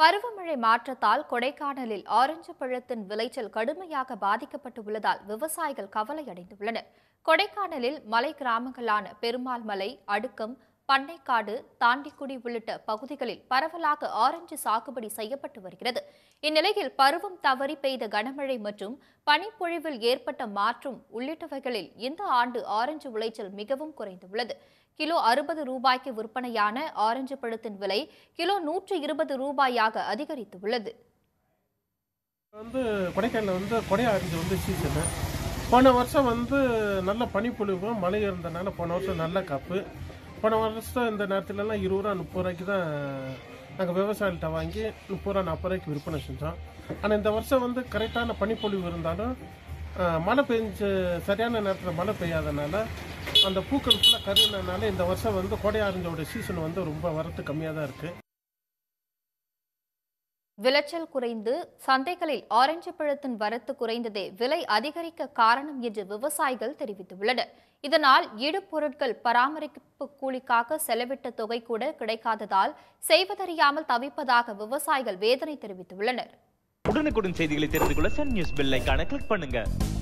பருவமழை மாற்றத்தால் கொடைக்கானலில் ஆரஞ்சு பழத்தின் விளைச்சல் கடுமையாக பாதிக்கப்பட்டு உள்ளதால் விவசாயிகள் கவலை அடைந்துள்ளனர் கொடைக்கானலில் மலை கிராமங்களான பெருமாள் மலை அடுக்கம் பண்ணைக்காடு தாண்டிக்குடி உள்ளிட்ட பகுதிகளில் பரவலாக ஆரஞ்சு சாகுபடி செய்யப்பட்டு வருகிறது இந்நிலையில் பருவம் தவறி பெய்த கனமழை மற்றும் பனிப்பொழிவில் ஏற்பட்ட மாற்றம் உள்ளிட்டவைகளில் இந்த ஆண்டு ஆரஞ்சு விளைச்சல் மிகவும் குறைந்துள்ளது கிலோ அறுபது ரூபாய்க்கு விற்பனையான ஆரஞ்சு பழுத்தின் விலை கிலோ நூற்று இருபது ரூபாயாக அதிகரித்துள்ளது வந்து கொடைக்கானல் வந்து கொடை ஆரஞ்சு வந்து போன வருஷம் வந்து நல்ல பனிப்பொழிவு மழை இருந்ததுனால போன வருஷம் நல்ல கப்பு போன வருஷம் இந்த நேரத்துலலாம் இருபது ரூபா முப்பது ரூபாய்க்கு தான் நாங்கள் விவசாயிகிட்ட வாங்கி முப்பது ரூபா நாற்பது ரூபாய்க்கு விற்பனை செஞ்சோம் ஆனால் இந்த வருஷம் வந்து கரெக்டான பனிப்பொழிவு இருந்தாலும் மழை பெஞ்சு சரியான நேரத்தில் மழை பெய்யாதனால அந்த பூக்கள் ஃபுல்லாக கருதுனால இந்த வருஷம் வந்து கோடையாரஞ்சோட சீசன் வந்து ரொம்ப வரத்து கம்மியாக தான் இருக்குது விளைச்சல் குறைந்து சந்தைகளில் ஆரஞ்சு பழத்தின் வரத்து குறைந்ததே விலை அதிகரிக்க காரணம் என்று விவசாயிகள் தெரிவித்துள்ளனர் இதனால் இடுபொருட்கள் பராமரிப்பு கூலிக்காக செலவிட்ட தொகை கூட கிடைக்காததால் செய்வதறியாமல் தவிப்பதாக விவசாயிகள் வேதனை தெரிவித்துள்ளனர் உடனுக்குடன் செய்திகளை தெரிந்து கொள்ள சன் நியூஸ் கிளிக்